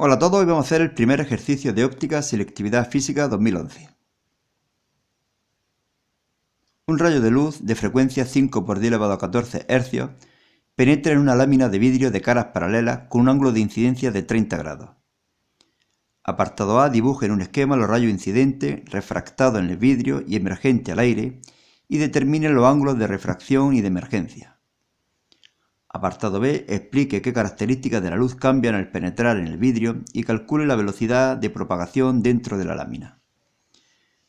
Hola a todos, hoy vamos a hacer el primer ejercicio de óptica selectividad física 2011. Un rayo de luz de frecuencia 5 por 10 elevado a 14 hercios penetra en una lámina de vidrio de caras paralelas con un ángulo de incidencia de 30 grados. Apartado A Dibuje en un esquema los rayos incidentes, refractados en el vidrio y emergente al aire, y determine los ángulos de refracción y de emergencia. Apartado B. Explique qué características de la luz cambian al penetrar en el vidrio y calcule la velocidad de propagación dentro de la lámina.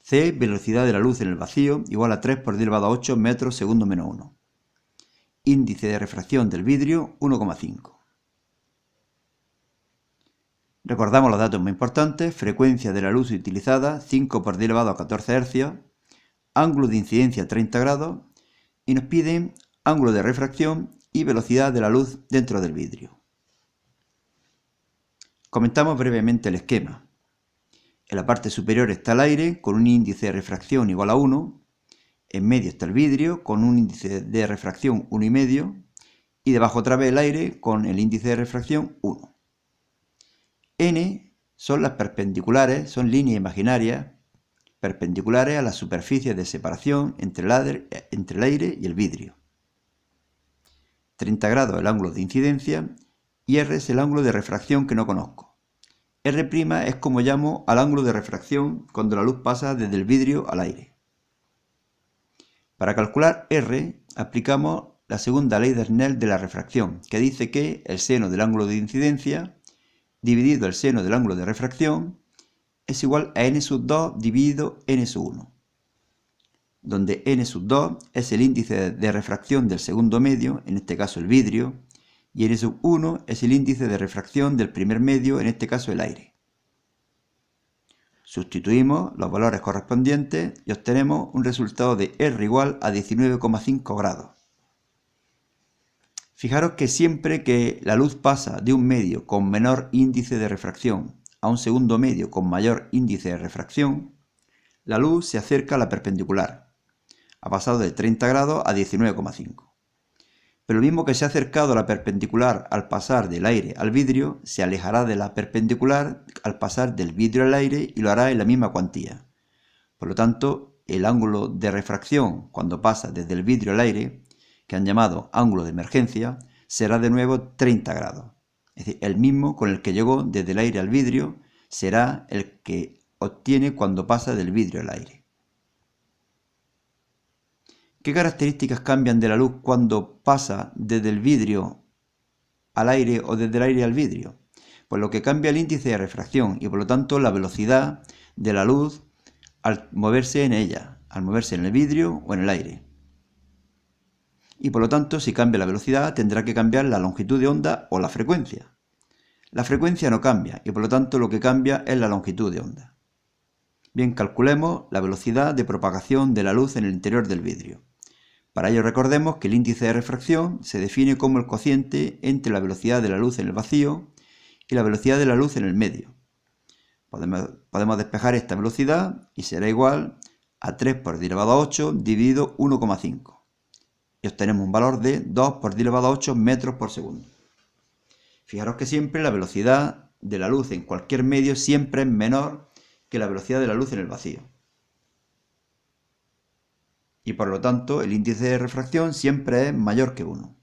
C. Velocidad de la luz en el vacío igual a 3 por 10 elevado a 8 metros segundo menos 1. Índice de refracción del vidrio 1,5. Recordamos los datos muy importantes, frecuencia de la luz utilizada 5 por 10 elevado a 14 hercios, ángulo de incidencia 30 grados y nos piden ángulo de refracción y velocidad de la luz dentro del vidrio. Comentamos brevemente el esquema. En la parte superior está el aire con un índice de refracción igual a 1, en medio está el vidrio con un índice de refracción 1,5 y debajo otra vez el aire con el índice de refracción 1. n son las perpendiculares, son líneas imaginarias perpendiculares a las superficies de separación entre el, aire y el vidrio. 30 grados el ángulo de incidencia y R es el ángulo de refracción que no conozco. R' es como llamo al ángulo de refracción cuando la luz pasa desde el vidrio al aire. Para calcular R aplicamos la segunda ley de Snell de la refracción, que dice que el seno del ángulo de incidencia dividido el seno del ángulo de refracción es igual a n 2 dividido n 1 donde n sub 2 es el índice de refracción del segundo medio, en este caso el vidrio, y n sub 1 es el índice de refracción del primer medio, en este caso el aire. Sustituimos los valores correspondientes y obtenemos un resultado de R igual a 19,5 grados. Fijaros que siempre que la luz pasa de un medio con menor índice de refracción a un segundo medio con mayor índice de refracción, la luz se acerca a la perpendicular ha pasado de 30 grados a 19,5. Pero lo mismo que se ha acercado a la perpendicular al pasar del aire al vidrio, se alejará de la perpendicular al pasar del vidrio al aire y lo hará en la misma cuantía. Por lo tanto, el ángulo de refracción cuando pasa desde el vidrio al aire, que han llamado ángulo de emergencia, será de nuevo 30 grados. Es decir, el mismo con el que llegó desde el aire al vidrio será el que obtiene cuando pasa del vidrio al aire. ¿Qué características cambian de la luz cuando pasa desde el vidrio al aire o desde el aire al vidrio? Pues lo que cambia el índice de refracción y por lo tanto la velocidad de la luz al moverse en ella, al moverse en el vidrio o en el aire. Y por lo tanto, si cambia la velocidad, tendrá que cambiar la longitud de onda o la frecuencia. La frecuencia no cambia y por lo tanto lo que cambia es la longitud de onda. Bien, calculemos la velocidad de propagación de la luz en el interior del vidrio. Para ello recordemos que el índice de refracción se define como el cociente entre la velocidad de la luz en el vacío y la velocidad de la luz en el medio. Podemos, despejar esta velocidad y será igual a 3 por d elevado a 8 dividido 1,5 y obtenemos un valor de 2 por 10 elevado a 8 metros por segundo. Fijaros que siempre la velocidad de la luz en cualquier medio siempre es menor que la velocidad de la luz en el vacío y por lo tanto el índice de refracción siempre es mayor que 1.